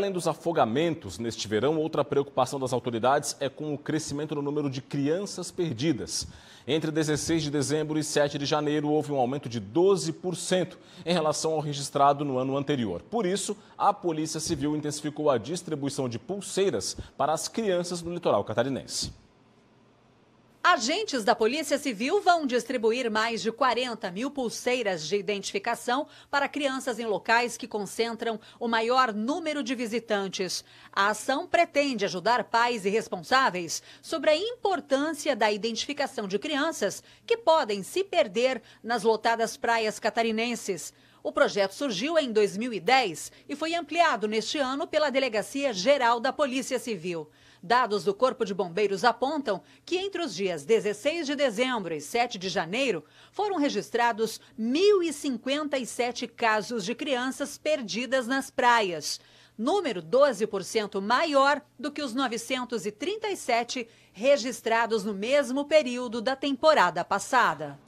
Além dos afogamentos neste verão, outra preocupação das autoridades é com o crescimento no número de crianças perdidas. Entre 16 de dezembro e 7 de janeiro, houve um aumento de 12% em relação ao registrado no ano anterior. Por isso, a Polícia Civil intensificou a distribuição de pulseiras para as crianças no litoral catarinense. Agentes da Polícia Civil vão distribuir mais de 40 mil pulseiras de identificação para crianças em locais que concentram o maior número de visitantes. A ação pretende ajudar pais e responsáveis sobre a importância da identificação de crianças que podem se perder nas lotadas praias catarinenses. O projeto surgiu em 2010 e foi ampliado neste ano pela Delegacia Geral da Polícia Civil. Dados do Corpo de Bombeiros apontam que entre os dias 16 de dezembro e 7 de janeiro foram registrados 1.057 casos de crianças perdidas nas praias, número 12% maior do que os 937 registrados no mesmo período da temporada passada.